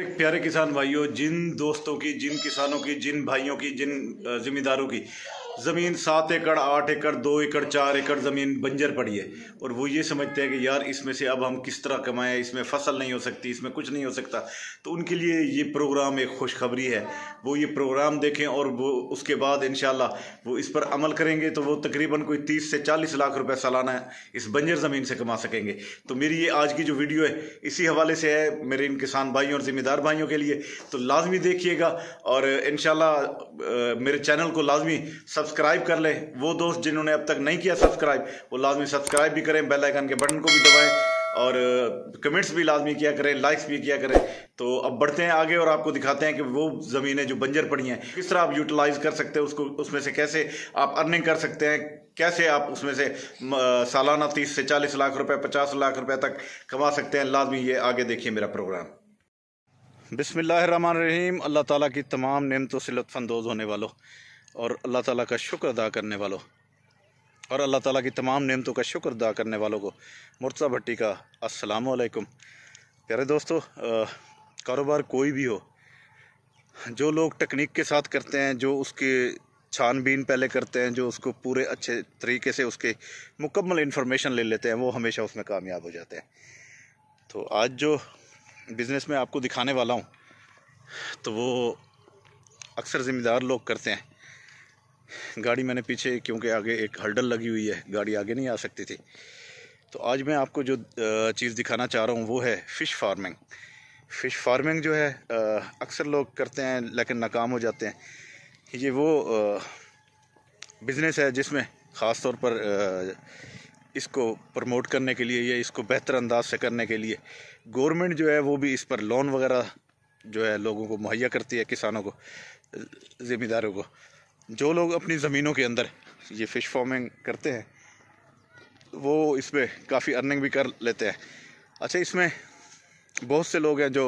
एक प्यारे किसान भाइयों जिन दोस्तों की जिन किसानों की जिन भाइयों की जिन जिम्मेदारों की ज़मीन सात एकड़ आठ एकड़ दो एकड़ चार एकड़ ज़मीन बंजर पड़ी है और वो ये समझते हैं कि यार इसमें से अब हम किस तरह कमाएं इसमें फसल नहीं हो सकती इसमें कुछ नहीं हो सकता तो उनके लिए ये प्रोग्राम एक खुशखबरी है वो ये प्रोग्राम देखें और वो उसके बाद इन वो इस पर अमल करेंगे तो वो तकरीबन कोई तीस से चालीस लाख रुपये सालाना इस बंजर ज़मीन से कमा सकेंगे तो मेरी ये आज की जो वीडियो है इसी हवाले से है मेरे इन किसान भाइयों और ज़िम्मेदार भाइयों के लिए तो लाजमी देखिएगा और इन मेरे चैनल को लाजमी सब सब्सक्राइब कर लें वो दोस्त जिन्होंने अब तक नहीं किया सब्सक्राइब वो लाजमी सब्सक्राइब भी करें बेल आइकन के बटन को भी दबाएं और कमेंट्स भी लाजमी किया करें लाइक्स भी किया करें तो अब बढ़ते हैं आगे और आपको दिखाते हैं कि वो ज़मीनें जो बंजर पड़ी हैं किस तरह आप यूटिलाइज़ कर सकते हैं उसको उसमें से कैसे आप अर्निंग कर सकते हैं कैसे आप उसमें से सालाना तीस से चालीस लाख रुपए पचास लाख रुपए तक कमा सकते हैं लाजमी ये आगे देखिए मेरा प्रोग्राम रहीम अल्लाह ताला की तमाम नेमतों से लुफानंदोज़ होने वालों और अल्लाह ताला का शुक्र अदा करने वालों और अल्लाह ताला की तमाम नेमतों का शुक्र अदा करने वालों को मुर्तज़ा भट्टी का असलकम प्यारे दोस्तों कारोबार कोई भी हो जो लोग टेक्निक के साथ करते हैं जो उसके छानबीन पहले करते हैं जो उसको पूरे अच्छे तरीके से उसके मुकम्मल इन्फॉर्मेशन ले लेते हैं वो हमेशा उसमें कामयाब हो जाते हैं तो आज जो बिज़नेस में आपको दिखाने वाला हूँ तो वो अक्सर ज़िम्मेदार लोग करते हैं गाड़ी मैंने पीछे क्योंकि आगे एक हल्डल लगी हुई है गाड़ी आगे नहीं आ सकती थी तो आज मैं आपको जो चीज़ दिखाना चाह रहा हूँ वो है फ़िश फार्मिंग फ़िश फार्मिंग जो है अक्सर लोग करते हैं लेकिन नाकाम हो जाते हैं ये वो बिज़नेस है जिसमें ख़ास तौर पर इसको प्रमोट करने के लिए या इसको बेहतर अंदाज से करने के लिए गवर्नमेंट जो है वो भी इस पर लोन वगैरह जो है लोगों को मुहैया करती है किसानों को ज़िम्मेदारों को जो लोग अपनी ज़मीनों के अंदर ये फ़िश फार्मिंग करते हैं वो इस पर काफ़ी अर्निंग भी कर लेते हैं अच्छा इसमें बहुत से लोग हैं जो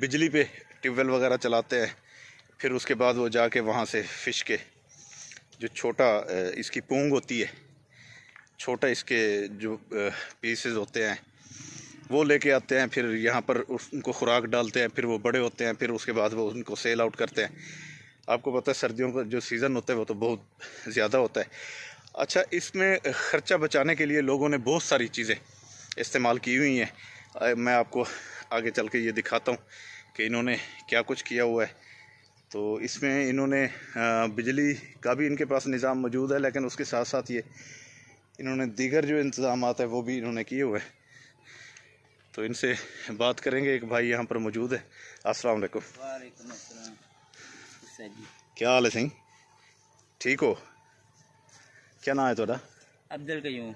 बिजली पे ट्यूबवेल वगैरह चलाते हैं फिर उसके बाद वो जाके वहाँ से फ़िश के जो छोटा इसकी पोंग होती है छोटा इसके जो पीसेस होते हैं वो लेके आते हैं फिर यहाँ पर उनको खुराक डालते हैं फिर वो बड़े होते हैं फिर उसके बाद वो उनको सेल आउट करते हैं आपको पता है सर्दियों का जो सीज़न होता है वो तो बहुत ज़्यादा होता है अच्छा इसमें ख़र्चा बचाने के लिए लोगों ने बहुत सारी चीज़ें इस्तेमाल की हुई हैं मैं आपको आगे चल के ये दिखाता हूँ कि इन्होंने क्या कुछ किया हुआ है तो इसमें इन्होंने बिजली का भी इनके पास निज़ाम मौजूद है लेकिन उसके साथ साथ ये इन्होंने दीगर जो इंतज़ाम है वो भी इन्होंने किए हुए हैं तो इनसे बात करेंगे एक भाई यहाँ पर मौजूद है अस्सलाम वालेकुम ਸਰ ਜੀ ਕੀ ਹਾਲ ਹੈ ਸਿੰਘ ਠੀਕ ਹੋ ਕੀ ਨਾਮ ਹੈ ਤੁਹਾਡਾ ਅਬਦੁਲ ਕਯੂਮ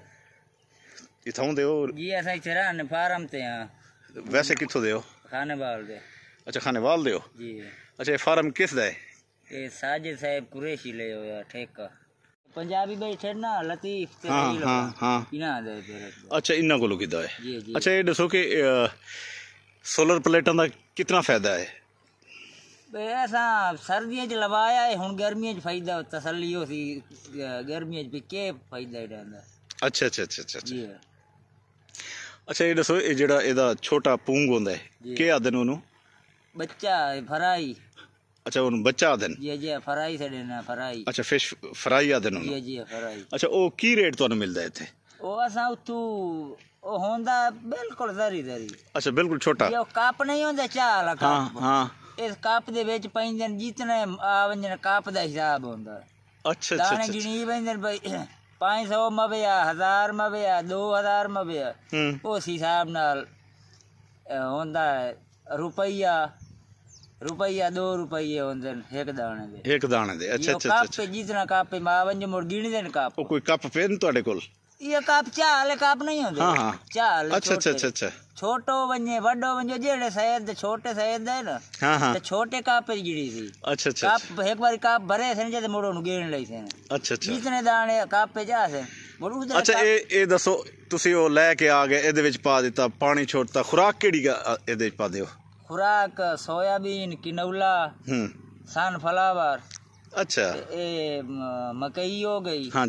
ਇਥੋਂ ਦੇ ਹੋ ਜੀ ਅਸਾਂ ਇਥਰਾ ਨਫਾਰਮ ਤੇ ਆ ਵੈਸੇ ਕਿੱਥੋਂ ਦੇ ਹੋ ਖਾਨੇਵਾਲ ਦੇ अच्छा खानेवाल दे जी अच्छा फार्म किस दे ये साजिद साहब कुरैशी ले होया ठेका पंजाबी भाई ना लतीफ ते हाँ, हाँ, हाँ। इना दे अच्छा इना कोलो किदा है अच्छा ये दसो के सोलर प्लेटां दा कितना फायदा है तो ऐसा सर्दियों लवाया है हूँ गर्मियों फायदा तसली हो गर्मियों के फायदा ही रहंदा अच्छा, अच्छा अच्छा अच्छा अच्छा जी अच्छा ये दसो ये जेड़ा एदा छोटा पूंग होंदा है के आदन ओनु बच्चा फराई अच्छा ओनु बच्चा आदन जी जी फराई से देना फराई अच्छा फिश फराई आदन ओनु जी जी फराई अच्छा ओ की रेट तोनु मिलदा है इथे ओ असा उतू ओ होंदा बिल्कुल दरी दरी अच्छा बिल्कुल छोटा यो काप नहीं होंदा चाला काप हां हां ਇਸ ਕੱਪ ਦੇ ਵਿੱਚ ਪੈਂਦੇ ਨੇ ਜਿਤਨੇ ਆਵਣ ਕੱਪ ਦਾ ਹਿਸਾਬ ਹੁੰਦਾ ਅੱਛਾ ਅੱਛਾ ਦਾਣੇ ਗਿਣੀ ਪੈਂਦੇ ਬਈ 500 ਮਵਿਆ 1000 ਮਵਿਆ 2000 ਮਵਿਆ ਉਸ ਹਿਸਾਬ ਨਾਲ ਹੁੰਦਾ ਰੁਪਈਆ ਰੁਪਈਆ 2 ਰੁਪਈਏ ਹੁੰਦੇ ਨੇ ਇੱਕ ਦਾਣੇ ਦੇ ਇੱਕ ਦਾਣੇ ਦੇ ਅੱਛਾ ਅੱਛਾ ਅੱਛਾ ਕੱਪ ਜਿਤਨਾ ਕੱਪ ਮਾ ਵੰਜ ਮੁਰਗੀਣੀ ਦੇ ਕੱਪ ਕੋਈ ਕੱਪ ਫੇਰ ਤੁਹਾਡੇ ਕੋਲ ये काप चाल काप नहीं होते हाँ हाँ चाल अच्छा अच्छा अच्छा अच्छा छोटो वञे वॾो वञो जहिड़े सैद छोटे सैद आहे न हा हा हाँ। छोटे काप जी गिड़ी थी अच्छा अच्छा काप अच्छा। एक बार काप भरे थे जदे मोड़ो नु गेण लई थे अच्छा अच्छा जितने दाने काप पे जा से मोड़ो उधर अच्छा ए ए दसो ਤੁਸੀਂ ਉਹ ਲੈ ਕੇ ਆ ਗਏ ਇਹਦੇ ਵਿੱਚ ਪਾ ਦਿੱਤਾ ਪਾਣੀ ਛੋੜਤਾ ਖੁਰਾਕ ਕਿਹੜੀ ਇਹਦੇ ਵਿੱਚ ਪਾ ਦਿਓ ਖੁਰਾਕ ਸੋਇਆਬੀਨ ਕਿਨੌਲਾ ਹੂੰ ਸਨਫਲਾਵਰ अच्छा ए, ए, मकई हो गई हाँ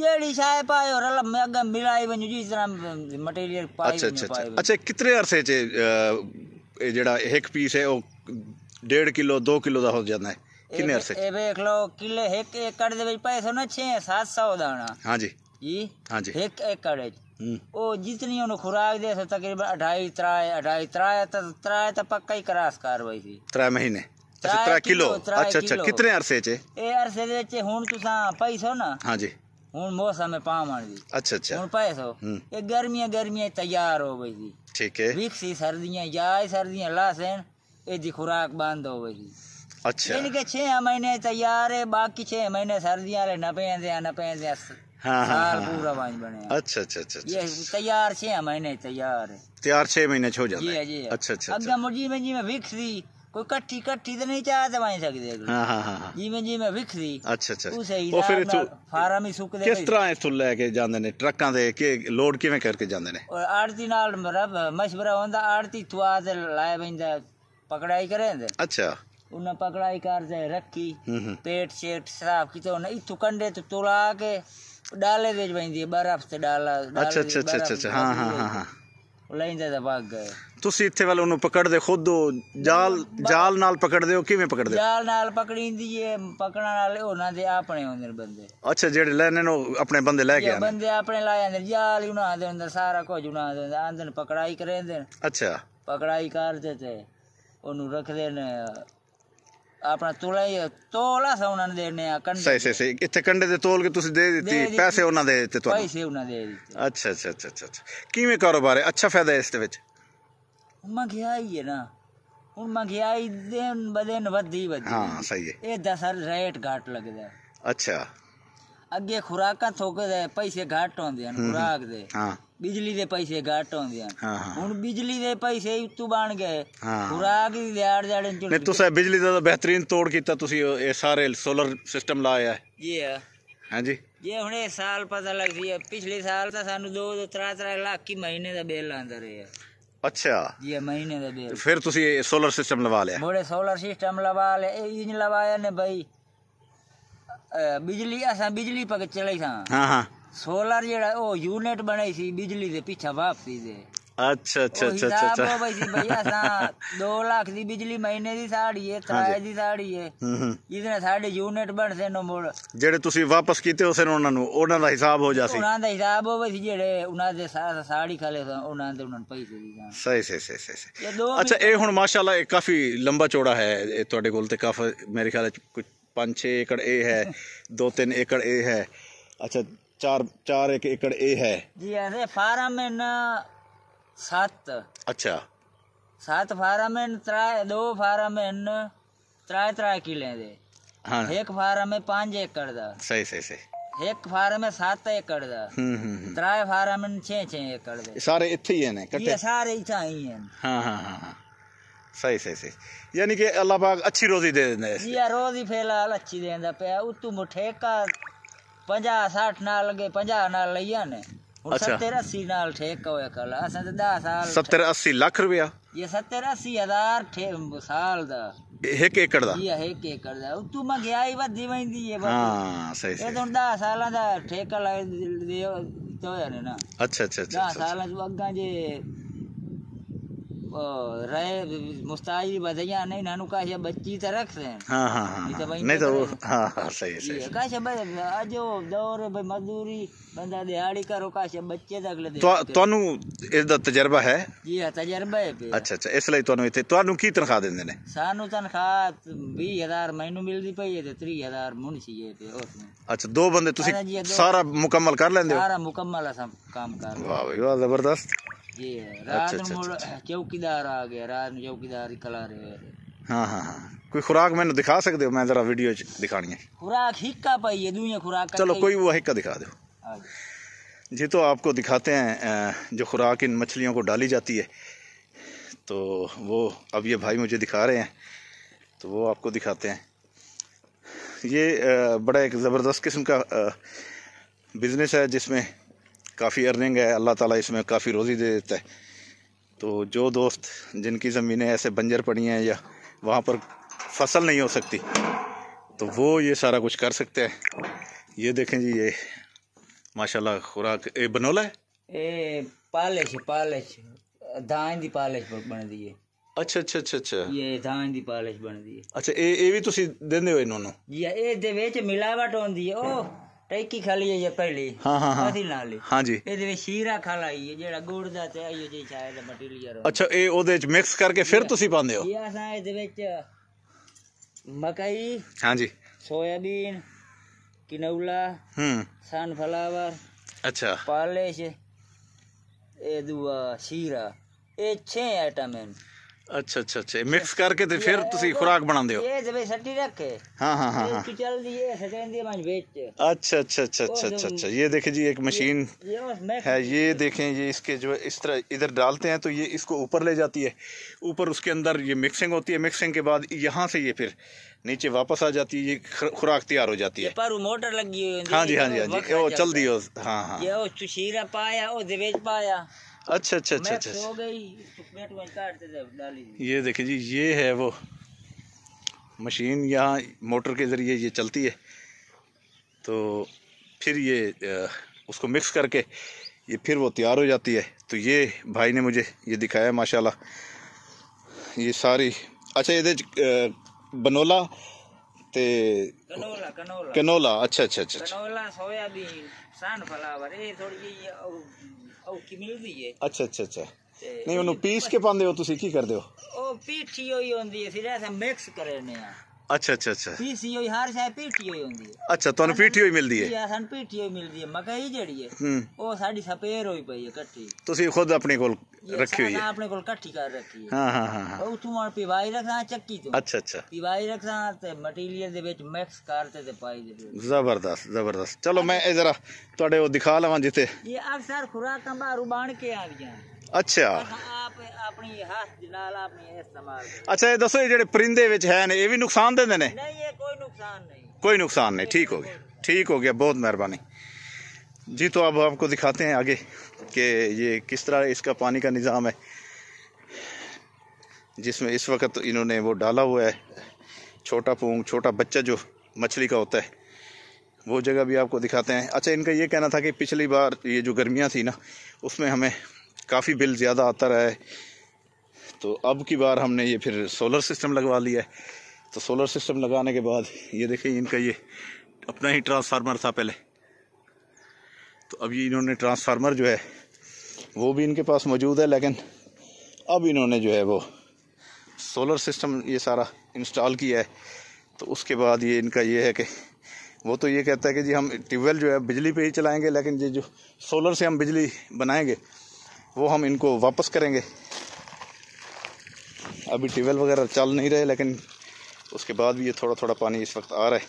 जेड़ी छाए पाए और अल्लाह में अगर मिलाई बन जी तरह मटेरियल पाए अच्छा अच्छा अच्छा अच्छा कितने अरसे चे जेड़ा एक पीस है वो डेढ़ किलो दो किलो दा हो जाना है कितने अरसे ए देख लो किलो एक एकड़ दे पाए सो ना 6 700 दाना हां जी जी हां जी एक एकड़ है हम्म। ओ जितनी उन खुराक दे से तो तकरीबन अढ़ाई त्राय अढ़ाई त्राय तो त्राय तो पक्का ही करास कार्रवाई थी त्राय महीने अच्छा त्राय किलो अच्छा अच्छा कितने अरसे चे ए अरसे दे चे हुन तुसा पैसा ना हां जी हूँ मौसम है पाव मार दी अच्छा अच्छा हूँ पाए ये गर्मियाँ गर्मियाँ तैयार हो गई थी ठीक है विकसी सर्दियाँ जाए सर्दियाँ लासेन ये खुराक बंद हो गई थी अच्छा इनके छह महीने तैयार है बाकी छह महीने सर्दियां ले नपे नपे हाँ हाँ, हाँ। पूरा वाइन बने अच्छा, अच्छा अच्छा अच्छा ये तैयार छह महीने तैयार है तैयार छह महीने छो जाते जी जी अच्छा अच्छा अगला अच्छा। मुर्गी में जी में विकसी ਕੋਈ ਕੱਟੀ ਕੱਟੀ ਤੇ ਨਹੀਂ ਚਾਹ ਦਵਾਈ ਸਕਦੇ ਹਾਂ ਹਾਂ ਹਾਂ ਜਿਵੇਂ ਜਿਵੇਂ ਵਿਖਦੀ ਅੱਛਾ ਅੱਛਾ ਉਹ ਸਹੀ ਉਹ ਫਿਰ ਇਥੋਂ ਫਾਰਮ ਹੀ ਸੁੱਕਦੇ ਕਿਸ ਤਰ੍ਹਾਂ ਇਥੋਂ ਲੈ ਕੇ ਜਾਂਦੇ ਨੇ ਟਰੱਕਾਂ ਦੇ ਕਿ ਲੋਡ ਕਿਵੇਂ ਕਰਕੇ ਜਾਂਦੇ ਨੇ ਆੜਤੀ ਨਾਲ ਮਸ਼ਵਰਾ ਹੁੰਦਾ ਆੜਤੀ ਤੁਆ ਦੇ ਲਾਇ ਬੰਦਾ ਪਕੜਾਈ ਕਰਦੇ ਅੱਛਾ ਉਹਨਾਂ ਪਕੜਾਈ कर दे रखी पेट शेट साफ की तो उन्हें इतु कंडे तो तुला के डाले भेज बंदी बर्फ से डाला ਅੱਛਾ अच्छा अच्छा अच्छा ਹਾਂ हाँ हाँ हाँ ਲਾਈਨ ਤੇ ਭੱਗ ਗਏ ਤੁਸੀਂ ਇੱਥੇ ਵੱਲ ਉਹਨੂੰ ਪਕੜਦੇ ਖੁਦ ਹੋ ਜਾਲ ਜਾਲ ਨਾਲ ਪਕੜਦੇ ਹੋ ਕਿਵੇਂ ਪਕੜਦੇ ਹੋ ਜਾਲ ਨਾਲ ਪਕੜੀਂਦੀ ਏ ਪਕੜਨ ਵਾਲੇ ਉਹਨਾਂ ਦੇ ਆਪਣੇ ਹੁੰਦੇ ਨੇ ਬੰਦੇ ਅੱਛਾ ਜਿਹੜੇ ਲੈਣੇ ਨੂੰ ਆਪਣੇ ਬੰਦੇ ਲੈ ਕੇ ਆਉਂਦੇ ਬੰਦੇ ਆਪਣੇ ਲਾਏ ਆਂਦੇ ਜਾਲ ਹੀ ਉਹਨਾਂ ਦੇ ਅੰਦਰ ਸਾਰਾ ਕੁਝ ਉਹਨਾਂ ਦੇ ਆਂਦੇ ਨੇ ਪਕੜਾਈ ਕਰਦੇ ਨੇ ਅੱਛਾ ਪਕੜਾਈ ਕਰਦੇ ਤੇ ਉਹਨੂੰ ਰੱਖਦੇ ਨੇ ਆਪਣਾ ਤੋਲਾ ਹੀ ਤੋਲਾ ਸਾ ਉਹਨਾਂ ਨੇ ਦੇਣੇ ਆ ਕੰਡੇ ਸਹੀ ਸਹੀ ਸਹੀ ਇੱਥੇ ਕੰਡੇ ਦੇ ਤੋਲ ਕੇ ਤੁਸੀਂ ਦੇ ਦਿੱਤੀ ਪੈਸੇ ਉਹਨਾਂ ਦੇ ਦਿੱਤੇ ਤੁਹਾਨੂੰ ਪੈਸੇ ਉਹਨਾਂ ਦੇ ਦਿੱਤੇ ਅੱਛਾ ਅੱਛਾ ਅੱਛਾ ਅੱਛਾ ਕਿਵੇਂ ਕਾਰੋਬਾਰ ਹੈ ਅੱਛਾ ਫਾਇਦਾ ਇਸ ਦੇ ਵਿੱਚ ਹੀ ਹੈ ਨਾ ਹੁਣ ਹੀ ਦੇ ਬਦਨ ਵੱਧੀ ਵੱਧੀ ਹਾਂ ਸਹੀ ਹੈ ਇਹ ਦਸਰ ਰੇਟ ਘਾਟ ਲੱਗਦਾ ਹੈ। ਅੱਛਾ अगे खुराक थोक दे पैसे घट आंदे खुराक दे बिजली दे पैसे घट आंदे बिजली दे पैसे उत्तु बन गए खुराक बिजली बेहतरीन तोड़ कीता सारे सोलर सिस्टम लाया साल दो दो त्रा बिल आंदा रहया अच्छा महीने दा फिर सोलर सिस्टम लवा लिया सोलर सिस्टम लवा ले इंज लवाया ने भाई बिजली असा बिजली पर चले था हाँ हाँ सोलर जेड़ा ओ यूनिट बने सी बिजली दे पीछा वापसी दे अच्छा अच्छा अच्छा अच्छा भैया सा दो लाख दी बिजली महीने दी साड़ी है किराए दी साड़ी है इतने साडे यूनिट बन से नो मोड़ जेड़े ਤੁਸੀਂ ਵਾਪਸ ਕੀਤੇ ਹੋ ਸੇ ਉਹਨਾਂ ਨੂੰ ਉਹਨਾਂ ਦਾ ਹਿਸਾਬ ਹੋ ਜਾ ਸੀ ਉਹਨਾਂ ਦਾ ਹਿਸਾਬ ਹੋਵੇ ਸੀ ਜਿਹੜੇ ਉਹਨਾਂ ਦੇ ਸਾੜੀ ਖਾਲੇ ਸਨ ਉਹਨਾਂ ਦੇ ਉਹਨਾਂ ਪੈਸੇ ਦੀ ਸਹੀ ਸਹੀ ਸਹੀ ਸਹੀ ਅੱਛਾ ਇਹ ਹੁਣ ਮਾਸ਼ਾਅੱਲਾ ਇਹ ਕਾਫੀ ਲੰਬਾ ਚੌੜਾ ਹੈ ਤੁਹਾਡੇ ਕੋਲ ਤੇ ਕਾਫੀ ਮੇਰੇ ਖਿਆਲ ਵਿੱਚ ਕੁਝ पाँच छः एकड़ ए है दो तीन एकड़ ए है अच्छा चार चार एक एकड़ ए है जी अरे फार्म में ना सात अच्छा सात फार्म में त्राय दो फार्म इन त्राय त्राय किले दे हाँ एक फार्म में पाँच एकड़ दा सही सही सही एक फार्म में सात एकड़ दा हम्म, हम्म, हम्म। त्राय फार्म में छः छः एकड़ दे सारे इतने ही हैं ना ये सारे इतना ही हैं हाँ हाँ हाँ, हाँ। सही सही सही यानी कि अल्लाह पाक अच्छी रोजी दे देने जी रोजी फिलहाल अच्छी देंदा पे उतू ठेका 50 60 नाल लगे 50 नाल लइया ने अच्छा 70 80 नाल ठेका होया कल अस ते 10 साल 70 80 लाख रुपया ये 70 80 हजार साल दा एक एकड़ दा ये एक एकड़ दा उतू महंगाई वधी वेंदी है हां सही सही ये तो 10 साल दा ठेका लगे तो यार ना अच्छा अच्छा 10 साल अगा जे रहे मुस्ताजी बजैया नहीं नानू का ये बच्ची तो रख से हां हां नहीं तो, हाँ। तो वो हां हाँ, सही सही का से आज दौर भाई मजदूरी बंदा दिहाड़ी करो का से बच्चे तक ले तो तनु इस दा तजुर्बा है जी हाँ, है तजुर्बा है अच्छा अच्छा इसलिए तनु इथे तनु की तनखा दे देने सानू तनखा 20000 महीनो मिलदी पई है ते 30000 मुनसी है ते अच्छा दो बंदे तुसी सारा मुकम्मल कर लेंदे हो सारा मुकम्मल सब काम कर वाह भाई वाह जबरदस्त ये रात अच्छा, अच्छा, अच्छा, अच्छा, चौकीदार आ गया रात चौकीदार कला रहे हाँ हाँ हाँ कोई खुराक मैंने दिखा सकते हो मैं जरा वीडियो दिखानी है खुराक हिक्का पाई है दूसरी खुराक चलो कोई वो हिक्का दिखा दो हाँ जी तो आपको दिखाते हैं जो खुराक इन मछलियों को डाली जाती है तो वो अब ये भाई मुझे दिखा रहे हैं तो वो आपको दिखाते हैं ये बड़ा एक ज़बरदस्त किस्म का बिज़नेस है जिसमें काफ़ी अर्निंग है अल्लाह ताला इसमें काफ़ी रोज़ी दे देता है तो जो दोस्त जिनकी ज़मीनें ऐसे बंजर पड़ी हैं या वहाँ पर फसल नहीं हो सकती तो वो ये सारा कुछ कर सकते हैं ये देखें जी ये माशाल्लाह खुराक ए बनोला है ए पालिश पालिश धान दी पालिश बन दी है अच्छा अच्छा ਅੱਛਾ ਅੱਛਾ ਅੱਛਾ ਇਹ ਥਾਂ ਦੀ ਪਾਲਿਸ਼ ਬਣਦੀ ਹੈ ਅੱਛਾ ए ਇਹ ਵੀ ਤੁਸੀਂ ਦਿੰਦੇ ਹੋ ਇਹਨਾਂ ਨੂੰ ਜੀ ਇਹਦੇ ਵਿੱਚ ਮਿਲਾਵਟ ਹੁੰਦੀ ਹੈ ਉਹ ਟੈਕੀ ਖਾ ਲਈ ਜੇ ਪਹਿਲੀ ਹਾਂ ਹਾਂ ਹਾਂ ਅਸੀਂ ਨਾਲ ਲਈ ਹਾਂਜੀ ਇਹਦੇ ਵਿੱਚ ਸ਼ੀਰਾ ਖਾ ਲਈ ਜਿਹੜਾ ਗੁੜ ਦਾ ਤੇ ਆਈ ਜੀ ਸ਼ਾਇਦ ਮਟੀਰੀਅਲ ਅੱਛਾ ਇਹ ਉਹਦੇ ਵਿੱਚ ਮਿਕਸ ਕਰਕੇ ਫਿਰ ਤੁਸੀਂ ਪਾਉਂਦੇ ਹੋ ਇਹ ਅਸਾਂ ਇਹਦੇ ਵਿੱਚ ਮਕਈ ਹਾਂਜੀ ਸੋਇਆਬੀਨ ਕਿਨੌਲਾ ਹੂੰ ਸਨਫਲਾਵਰ ਅੱਛਾ ਪਾਲਿਸ਼ ਇਹ ਦੂਆ ਸ਼ੀਰਾ ਇਹ 6 ਆਈਟਮ ਹਨ अच्छा अच्छा अच्छा मिक्स करके तो फिर ਤੁਸੀਂ खुराक बना ਹੋ ਇਹ ਜਿਵੇਂ ਸੱਟੀ ਰੱਖ ਕੇ ਹਾਂ ਹਾਂ ਹਾਂ ਹਾਂ ਚੱਲ ਦੀ ਇਹ ਸਟੈਂਡ ਦੀ ਮਾਂ अच्छा अच्छा अच्छा अच्छा अच्छा अच्छा ये देखे जी एक मशीन है ये देखें ये इसके जो इस तरह इधर डालते हैं तो ये इसको ऊपर ले जाती है ऊपर उसके अंदर ये मिक्सिंग होती है मिक्सिंग के बाद यहाँ से ये फिर नीचे वापस आ जाती है ये खुराक तैयार हो जाती है पर मोटर लगी हुई हाँ जी हाँ जी हाँ जी ओ चल दी हाँ हाँ ये पाया ओ पाया अच्छा अच्छा अच्छा अच्छा, अच्छा। तो ये देखिए जी ये है वो मशीन यहाँ मोटर के ज़रिए ये चलती है तो फिर ये उसको मिक्स करके ये फिर वो तैयार हो जाती है तो ये भाई ने मुझे ये दिखाया माशाल्लाह ये सारी अच्छा ये बनोला ते कनोला कनोला अच्छा अच्छा अच्छा, अच्छा। कनोला सोयाबीन ये थोड़ी ਔਕੀ ਮਿਲਦੀ ਏ ਅੱਛਾ ਅੱਛਾ ਅੱਛਾ ਨਹੀਂ ਉਹਨੂੰ ਪੀਸ ਕੇ ਪਾਉਂਦੇ ਹੋ ਤੁਸੀਂ ਕੀ ਕਰਦੇ ਹੋ ਉਹ ਪੀਠੀ ਹੋਈ ਹੁੰਦੀ ਹੈ ਫਿਰ ਐਸਾ ਮਿਕਸ ਕਰਨੇ ਆ अच्छा अच्छा अच्छा पी सी हर शायद पी टी ओई होंगी अच्छा तो पी टी ओई मिलती है सन पी टी ओई है मकई जड़ी है ओ साड़ी सपेर हुई पई है कट्ठी तुसी खुद अपने कोल रखी हुई है अपने कोल कट्ठी कर रखी है हां हां हां हाँ। ओ तुम पीवाई रखना चक्की तो अच्छा अच्छा पीवाई रखना ते मटेरियल दे विच मिक्स करते ते पाई दे जबरदस्त जबरदस्त चलो मैं ए तोड़े ओ दिखा लवा जिथे ये अक्सर खुराक का बारू के आ गया अच्छा अच्छा दसो ਹੱਥ ਨਾਲ ਆਪਣੀ ਇਸਤੇਮਾਲ ਅੱਛਾ ਇਹ ਦੱਸੋ ਇਹ ਜਿਹੜੇ कोई नुकसान नहीं ठीक हो गया ठीक हो गया बहुत मेहरबानी जी तो अब आपको दिखाते हैं आगे कि ये किस तरह इसका पानी का निज़ाम है जिसमें इस वक्त इन्होंने वो डाला हुआ है छोटा पूंग छोटा बच्चा जो मछली का होता है वो जगह भी आपको दिखाते हैं अच्छा इनका ये कहना था कि पिछली बार ये जो गर्मियाँ थी ना उसमें हमें काफ़ी बिल ज़्यादा आता रहा है तो अब की बार हमने ये फिर सोलर सिस्टम लगवा लिया है तो सोलर सिस्टम लगाने के बाद ये देखिए इनका ये अपना ही ट्रांसफार्मर था पहले तो अब ये इन्होंने ट्रांसफार्मर जो है वो भी इनके पास मौजूद है लेकिन अब इन्होंने जो है वो सोलर सिस्टम ये सारा इंस्टॉल किया है तो उसके बाद ये इनका ये है कि वो तो ये कहता है कि जी हम ट्यूबवेल जो है बिजली पे ही चलाएंगे लेकिन ये जो सोलर से हम बिजली बनाएंगे वो हम इनको वापस करेंगे अभी ट्यूबवेल वगैरह चल नहीं रहे लेकिन उसके बाद भी ये थोड़ा थोड़ा पानी इस वक्त आ रहा है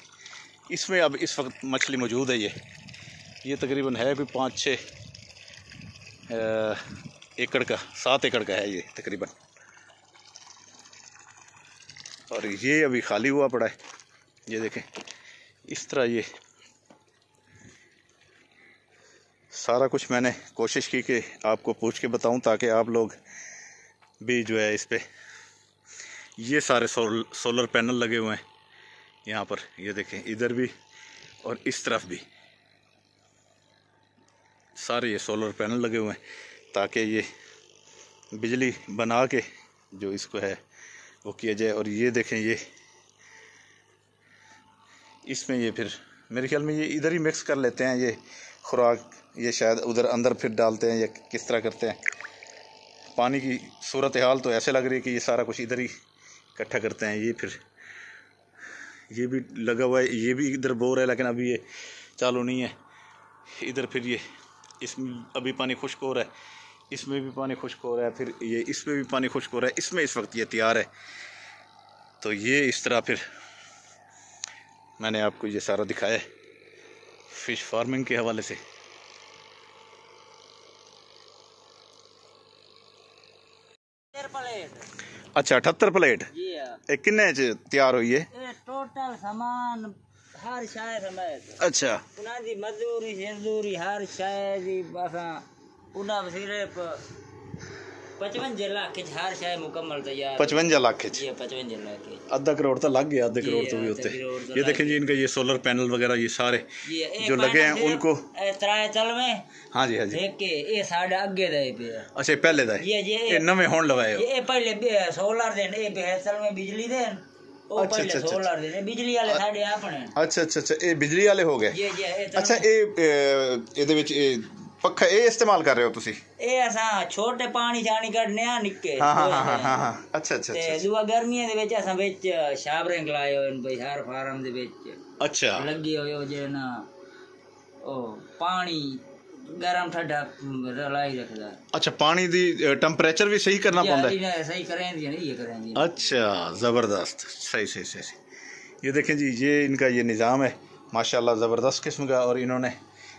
इसमें अब इस वक्त मछली मौजूद है ये ये तकरीबन है भी पाँच छः एकड़ का सात एकड़ का है ये तकरीबन और ये अभी खाली हुआ पड़ा है ये देखें इस तरह ये सारा कुछ मैंने कोशिश की कि आपको पूछ के बताऊं ताकि आप लोग भी जो है इस पर ये सारे सोल, सोलर पैनल लगे हुए हैं यहाँ पर ये देखें इधर भी और इस तरफ भी सारे ये सोलर पैनल लगे हुए हैं ताकि ये बिजली बना के जो इसको है वो किया जाए और ये देखें ये इसमें ये फिर मेरे ख्याल में ये इधर ही मिक्स कर लेते हैं ये खुराक ये शायद उधर अंदर फिर डालते हैं या किस तरह करते हैं पानी की सूरत हाल तो ऐसे लग रही है कि ये सारा कुछ इधर ही इकट्ठा करते हैं ये फिर ये भी लगा हुआ है ये भी इधर बोर है लेकिन अभी ये चालू नहीं है इधर फिर ये इसमें अभी पानी खुश्क हो रहा है इसमें भी पानी खुश्क हो रहा है फिर ये इसमें भी पानी खुश्क हो रहा है इसमें इस वक्त ये तैयार है तो ये इस तरह फिर मैंने आपको ये सारा दिखाया है फ़िश फार्मिंग के हवाले से अच्छा अठहत्तर प्लेट ये किन्ने तैयार हुई है टोटल सामान हर शाय अच्छा उन्हें मजदूरी मजदूरी हर शाय 55 ਲੱਖ ਕੇ ਹਰ ਸ਼ਾਇ ਮੁਕੰਮਲ ਤਿਆਰ 55 ਲੱਖ के जी 55 लाख के आधा करोड़ तो लग गया आधे करोड़ तो भी होते तो ये देखें जी इनका ये सोलर पैनल वगैरह ये सारे जो लगे हैं उनको तराए चल में हाँ जी हाँ जी देख के ये साढ़े अगे दे पे अच्छा पहले दा ये ये नवे होन लगाए ये पहले सोलर देन ये बेसल में बिजली देन अच्छा अच्छा अच्छा, अच्छा अच्छा अच्छा ਬਿਜਲੀ ਵਾਲੇ ਸਾਡੇ ਆਪਣੇ ਅੱਛਾ ਅੱਛਾ ਅੱਛਾ ਇਹ ਬਿਜਲੀ ਵਾਲੇ ਹੋ ਗਏ ਜੀ ਜੀ ਅੱਛਾ ਇਹ ਇਹਦੇ ਵਿੱਚ ਇਹ ਪੱਖਾ ਇਹ ਇਸਤੇਮਾਲ ਕਰ ਰਹੇ ਹੋ ਤੁਸੀਂ ਇਹ ਅਸਾਂ ਛੋਟੇ ਪਾਣੀ ਜਾਣੀ ਕੱਢਨੇ ਆ ਨਿੱਕੇ ਹਾਂ ਹਾਂ ਹਾਂ ਹਾਂ ਹਾਂ ਅੱਛਾ ਅੱਛਾ ਤੇ ਦੂਆ ਗਰਮੀਆਂ ਦੇ ਵਿੱਚ ਅਸਾਂ ਵਿੱਚ ਸ਼ਾਬਰਿੰਗ ਲਾਏ ਹੋਏ ਨੇ ਬਈ ਹਰ ਫਾਰਮ ਦੇ ਵਿੱਚ ਅੱਛਾ ਲੱਗੀ ਹੋਈ ਹੋ ਜੇ ਨਾ ਉਹ ਪਾਣੀ ਗਰਮ ਠੰਡਾ ਰਲਾਈ ਰੱਖਦਾ ਅੱਛਾ ਪਾਣੀ ਦੀ ਟੈਂਪਰੇਚਰ ਵੀ ਸਹੀ ਕਰਨਾ ਪੈਂਦਾ ਹੈ ਸਹੀ ਕਰਾਂਦੀ ਨਹੀਂ ਇਹ ਕਰਾਂਦੀ अच्छा ज़बरदस्त सही सही सही सही ये देखें जी ये इनका ये निज़ाम है माशाल्लाह ज़बरदस्त किस्म का और इन्होंने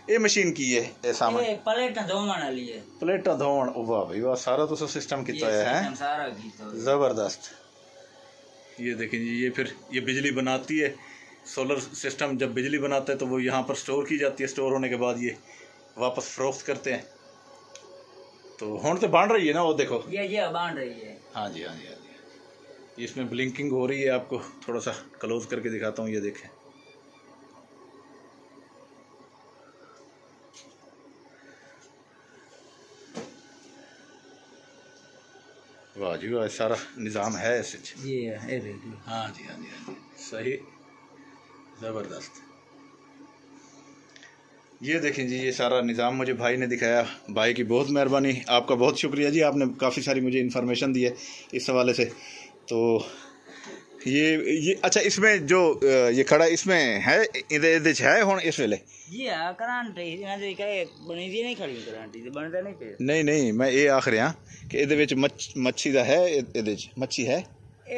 ਇਹ ਮਸ਼ੀਨ ਕੀ ਹੈ ਇਹ ਸਾਹਮਣੇ ਇਹ ਪਲੇਟਾਂ ਧੋਣ ਵਾਲੀ ਹੈ ਪਲੇਟਾਂ ਧੋਣ ਵਾਹ ਬਈ ਵਾਹ ਸਾਰਾ ਤੁਸੀਂ है सारा ਕੀਤਾ जबरदस्त ये देखें जी ये फिर ये बिजली बनाती है सोलर सिस्टम जब बिजली बनाता है तो वो यहाँ पर स्टोर की जाती है स्टोर होने के बाद ये वापस फरोख्त करते हैं तो हूँ तो बांट रही है ना वो देखो ये ये बांट रही है हाँ जी हाँ जी हाँ जी इसमें ब्लिंकिंग हो रही है आपको थोड़ा सा क्लोज करके दिखाता हूँ ये देखें वाह जी वाह सारा निज़ाम है ऐसे ये है हाँ जी हाँ जी हाँ जी सही ज़बरदस्त ये देखें जी ये सारा निज़ाम मुझे भाई ने दिखाया भाई की बहुत मेहरबानी आपका बहुत शुक्रिया जी आपने काफ़ी सारी मुझे इन्फॉर्मेशन दी है इस हवाले से तो ये ये अच्छा इसमें जो ये खड़ा इसमें है इधर इधर है हुन इस वेले जी हां करंट मैं जो कहे बनी दी नहीं खड़ी करंट दी तो बनता नहीं नहीं नहीं मैं ये आख रहा कि इधर विच मच्छी दा है इधर विच मच्छी है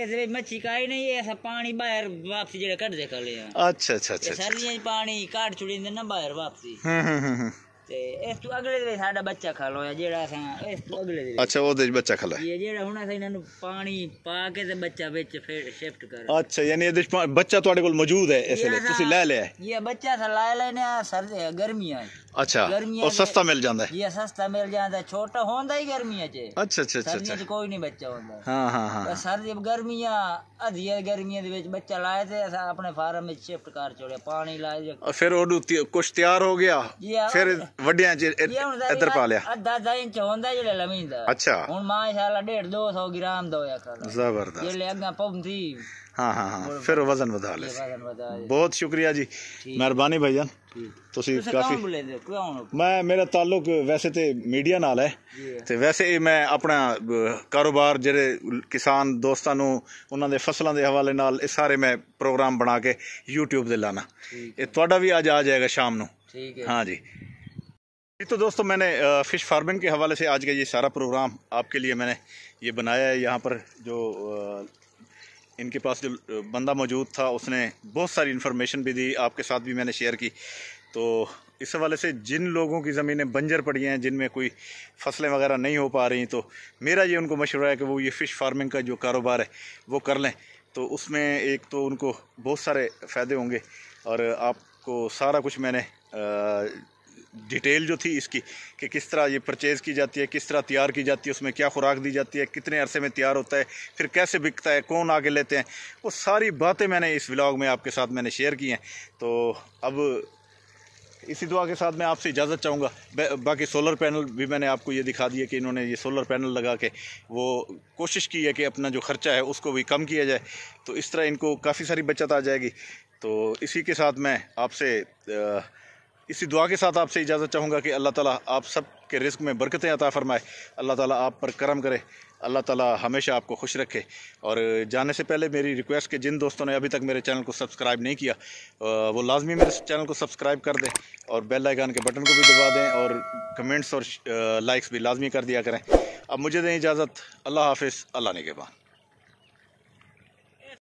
इधर मच्छी काई नहीं है सब पानी बाहर वापस जेड़ा कट दे कर ले अच्छा अच्छा अच्छा, अच्छा सारी अच्छा। पानी काट छुड़ी ना बाहर वापस हम्म हम्म हम्म, हम्म। ਤੇ ਇਸ ਤੋਂ ਅਗਲੇ ਦੇ ਸਾਡਾ ਬੱਚਾ ਖਾ ਲੋਇਆ ਜਿਹੜਾ ਅਸਾਂ ਇਸ ਤੋਂ ਅਗਲੇ ਦੇ ਅੱਛਾ ਉਹਦੇ ਵਿੱਚ ਬੱਚਾ ਖਲਾ ਇਹ ਜਿਹੜਾ ਹੁਣ ਅਸਾਂ ਇਹਨਾਂ ਨੂੰ ਪਾਣੀ ਪਾ ਕੇ ਤੇ ਬੱਚਾ ਵਿੱਚ ਫਿਰ ਸ਼ਿਫਟ ਕਰ ਅੱਛਾ ਯਾਨੀ ਇਹਦੇ ਵਿੱਚ ਬੱਚਾ ਤੁਹਾਡੇ ਕੋਲ ਮੌਜੂਦ ਹੈ ਇਸ ਲਈ ਤੁਸੀਂ ਲੈ ਲਿਆ ਇਹ ਬੱਚਾ ਸਾ ਲੈ ਲੈਨੇ ਆ ਸਰ ਗਰਮੀਆਂ ਅੱਛਾ ਉਹ ਸਸਤਾ ਮਿਲ ਜਾਂਦਾ ਹੈ ਇਹ ਸਸਤਾ ਮਿਲ ਜਾਂਦਾ ਛੋਟਾ ਹੁੰਦਾ ਹੀ ਗਰਮੀਆਂ 'ਚ ਅੱਛਾ ਅੱਛਾ ਅੱਛਾ ਸਰਦੀਆਂ 'ਚ ਕੋਈ ਨਹੀਂ ਬੱਚਾ ਹੁੰਦਾ ਹਾਂ ਹਾਂ ਹਾਂ ਸਰ ਜੀ ਗਰਮੀਆਂ ਅਧੀਆ ਗਰਮੀਆਂ ਦੇ ਵਿੱਚ ਬੱਚਾ ਲਾਇਆ ਤੇ ਅਸਾਂ ਆਪਣੇ ਫਾਰਮ ਵਿੱਚ ਸ਼ਿਫਟ ਕਰ ਚੋੜਿਆ ਪਾਣੀ ਲਾਇਆ ਫਿਰ ਉਹ ਕੁਝ ਤਿਆਰ ਹੋ ਗਿਆ ਫਿਰ ਵੱਡਿਆਂ ਚ ਇੱਧਰ ਪਾ ਲਿਆ ਅੱਧਾ ਦਾ ਇੰਚ ਹੁੰਦਾ ਜਿਹੜਾ ਲਮੀਂ ਦਾ ਅੱਛਾ ਹੁਣ ਮਾਸ਼ਾਅੱਲਾ 1.5 200 ਗ੍ਰਾਮ ਦਾ ਹੋਇਆ ਕਰ ਜ਼ਬਰਦਸਤ ਇਹ ਲੈ ਅੱਗਾ ਪੌਂਦੀ ਹਾਂ ਹਾਂ ਹਾਂ ਫਿਰ ਵਜ਼ਨ ਵਧਾ ਲੈ ਬਹੁਤ ਸ਼ੁਕਰੀਆ ਜੀ ਮਿਹਰਬਾਨੀ ਭਾਈ ਜਾਨ ਤੁਸੀਂ ਕਾਫੀ ਮੈਂ ਮੇਰਾ ਤਾਲੁਕ ਵੈਸੇ ਤੇ ਮੀਡੀਆ ਨਾਲ ਹੈ ਤੇ ਵੈਸੇ ਮੈਂ ਆਪਣਾ ਕਾਰੋਬਾਰ ਜਿਹੜੇ ਕਿਸਾਨ ਦੋਸਤਾਂ ਨੂੰ ਉਹਨਾਂ ਦੇ ਫਸਲਾਂ ਦੇ ਹਵਾਲੇ ਨਾਲ ਇਹ ਸਾਰੇ ਮੈਂ ਪ੍ਰੋਗਰਾਮ ਬਣਾ ਕੇ YouTube ਤੇ ਲਾਣਾ ਇਹ ਤੁਹਾਡਾ ਵੀ ਅੱਜ ਆ ਜਾਏਗਾ ਸ਼ਾਮ ਨੂੰ ਠੀਕ ਹੈ ਹਾਂ ਜੀ तो दोस्तों मैंने फ़िश फार्मिंग के हवाले से आज का ये सारा प्रोग्राम आपके लिए मैंने ये बनाया है यहाँ पर जो इनके पास जो बंदा मौजूद था उसने बहुत सारी इन्फॉर्मेशन भी दी आपके साथ भी मैंने शेयर की तो इस हवाले से जिन लोगों की ज़मीनें बंजर पड़ी हैं जिनमें कोई फसलें वगैरह नहीं हो पा रही तो मेरा ये उनको मशवरा है कि वो ये फ़िश फार्मिंग का जो कारोबार है वो कर लें तो उसमें एक तो उनको बहुत सारे फ़ायदे होंगे और आपको सारा कुछ मैंने आ, डिटेल जो थी इसकी कि किस तरह ये परचेज़ की जाती है किस तरह तैयार की जाती है उसमें क्या खुराक दी जाती है कितने अरसे में तैयार होता है फिर कैसे बिकता है कौन आगे लेते हैं वो सारी बातें मैंने इस व्लॉग में आपके साथ मैंने शेयर की हैं तो अब इसी दुआ के साथ मैं आपसे इजाज़त चाहूँगा बाकी सोलर पैनल भी मैंने आपको ये दिखा दिया कि इन्होंने ये सोलर पैनल लगा के वो कोशिश की है कि अपना जो ख़र्चा है उसको भी कम किया जाए तो इस तरह इनको काफ़ी सारी बचत आ जाएगी तो इसी के साथ मैं आपसे इसी दुआ के साथ आपसे इजाज़त चाहूँगा कि अल्लाह ताला आप सब के रिस्क में बरकतें अता फ़रमाए अल्लाह ताला आप पर करम करे अल्लाह ताला हमेशा आपको खुश रखे और जाने से पहले मेरी रिक्वेस्ट कि जिन दोस्तों ने अभी तक मेरे चैनल को सब्सक्राइब नहीं किया वो लाजमी मेरे चैनल को सब्सक्राइब कर दें और बेल आइकान के बटन को भी दबा दें और कमेंट्स और लाइक्स भी लाजमी कर दिया करें अब मुझे दें इजाज़त अल्लाह हाफिज़ अल्लाह ने के बाद